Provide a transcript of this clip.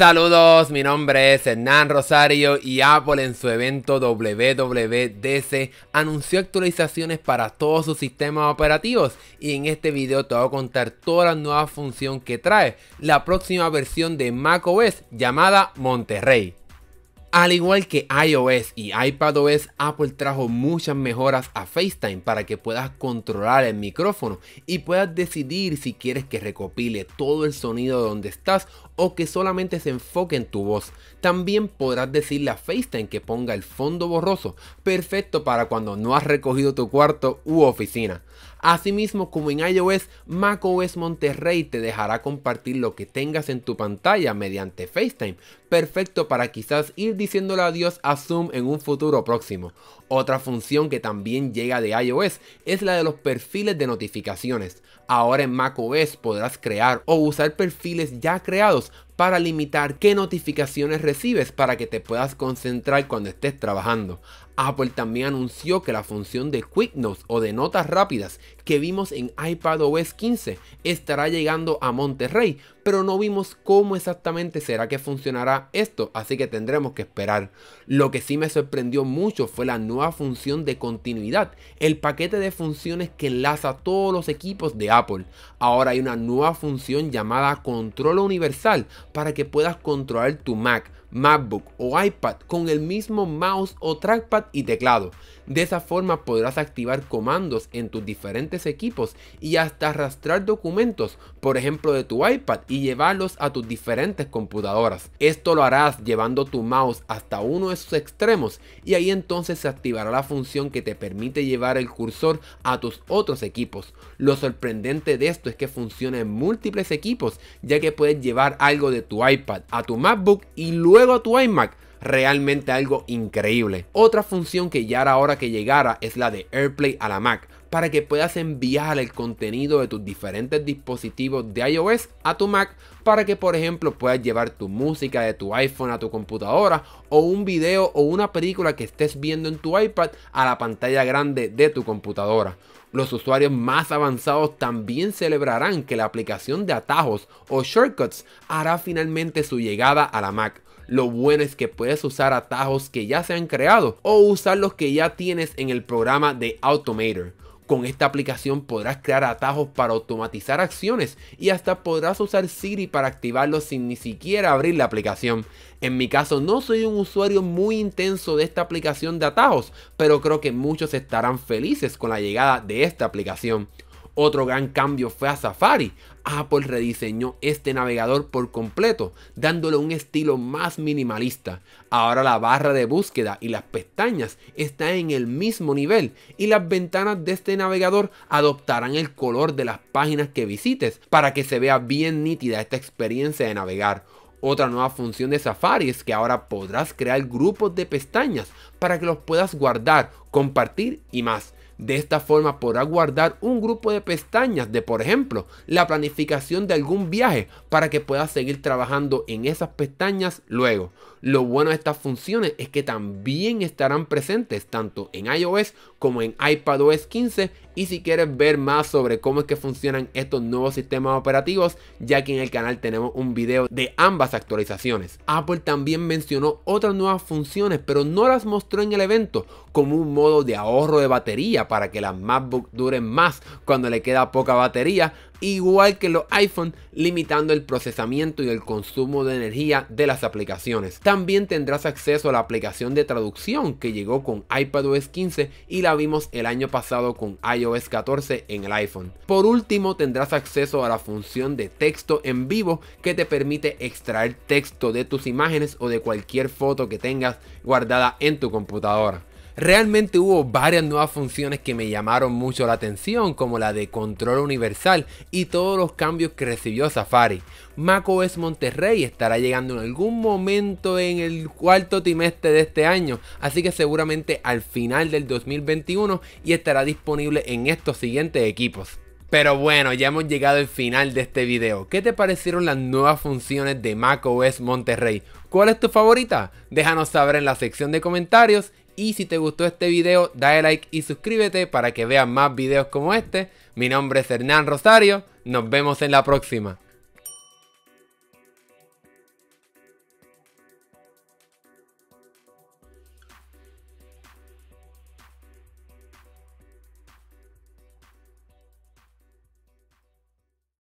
Saludos, mi nombre es Hernán Rosario y Apple en su evento WWDC anunció actualizaciones para todos sus sistemas operativos y en este video te voy a contar toda la nueva función que trae la próxima versión de macOS llamada Monterrey. Al igual que iOS y iPadOS, Apple trajo muchas mejoras a FaceTime para que puedas controlar el micrófono y puedas decidir si quieres que recopile todo el sonido donde estás o que solamente se enfoque en tu voz. También podrás decirle a FaceTime que ponga el fondo borroso, perfecto para cuando no has recogido tu cuarto u oficina. Asimismo, como en iOS, macOS Monterrey te dejará compartir lo que tengas en tu pantalla mediante FaceTime, perfecto para quizás ir diciéndole adiós a Zoom en un futuro próximo. Otra función que también llega de iOS es la de los perfiles de notificaciones. Ahora en macOS podrás crear o usar perfiles ya creados para limitar qué notificaciones recibes para que te puedas concentrar cuando estés trabajando. Apple también anunció que la función de Quick Notes o de notas rápidas que vimos en iPadOS 15 estará llegando a Monterrey, pero no vimos cómo exactamente será que funcionará esto, así que tendremos que esperar. Lo que sí me sorprendió mucho fue la nueva función de continuidad, el paquete de funciones que enlaza todos los equipos de Apple. Ahora hay una nueva función llamada control universal para que puedas controlar tu Mac MacBook o iPad con el mismo mouse o trackpad y teclado. De esa forma podrás activar comandos en tus diferentes equipos y hasta arrastrar documentos, por ejemplo de tu iPad, y llevarlos a tus diferentes computadoras. Esto lo harás llevando tu mouse hasta uno de sus extremos y ahí entonces se activará la función que te permite llevar el cursor a tus otros equipos. Lo sorprendente de esto es que funciona en múltiples equipos, ya que puedes llevar algo de tu iPad a tu MacBook y luego a tu iMac realmente algo increíble. Otra función que ya era hora que llegara es la de AirPlay a la Mac para que puedas enviar el contenido de tus diferentes dispositivos de iOS a tu Mac para que por ejemplo puedas llevar tu música de tu iPhone a tu computadora o un video o una película que estés viendo en tu iPad a la pantalla grande de tu computadora. Los usuarios más avanzados también celebrarán que la aplicación de atajos o shortcuts hará finalmente su llegada a la Mac lo bueno es que puedes usar atajos que ya se han creado o usar los que ya tienes en el programa de Automator. Con esta aplicación podrás crear atajos para automatizar acciones y hasta podrás usar Siri para activarlos sin ni siquiera abrir la aplicación. En mi caso no soy un usuario muy intenso de esta aplicación de atajos, pero creo que muchos estarán felices con la llegada de esta aplicación. Otro gran cambio fue a Safari. Apple rediseñó este navegador por completo, dándole un estilo más minimalista. Ahora la barra de búsqueda y las pestañas están en el mismo nivel y las ventanas de este navegador adoptarán el color de las páginas que visites para que se vea bien nítida esta experiencia de navegar. Otra nueva función de Safari es que ahora podrás crear grupos de pestañas para que los puedas guardar, compartir y más. De esta forma podrá guardar un grupo de pestañas de, por ejemplo, la planificación de algún viaje para que pueda seguir trabajando en esas pestañas luego. Lo bueno de estas funciones es que también estarán presentes tanto en iOS como en iPadOS 15 y si quieres ver más sobre cómo es que funcionan estos nuevos sistemas operativos, ya que en el canal tenemos un video de ambas actualizaciones. Apple también mencionó otras nuevas funciones, pero no las mostró en el evento, como un modo de ahorro de batería para que las MacBook duren más cuando le queda poca batería, igual que los iPhone, limitando el procesamiento y el consumo de energía de las aplicaciones. También tendrás acceso a la aplicación de traducción que llegó con iPadOS 15 y la vimos el año pasado con iOS 14 en el iPhone. Por último, tendrás acceso a la función de texto en vivo que te permite extraer texto de tus imágenes o de cualquier foto que tengas guardada en tu computadora. Realmente hubo varias nuevas funciones que me llamaron mucho la atención, como la de control universal y todos los cambios que recibió Safari. macOS Monterrey estará llegando en algún momento en el cuarto trimestre de este año, así que seguramente al final del 2021 y estará disponible en estos siguientes equipos. Pero bueno, ya hemos llegado al final de este video. ¿Qué te parecieron las nuevas funciones de macOS Monterrey? ¿Cuál es tu favorita? Déjanos saber en la sección de comentarios y si te gustó este video, dale like y suscríbete para que veas más videos como este. Mi nombre es Hernán Rosario, nos vemos en la próxima.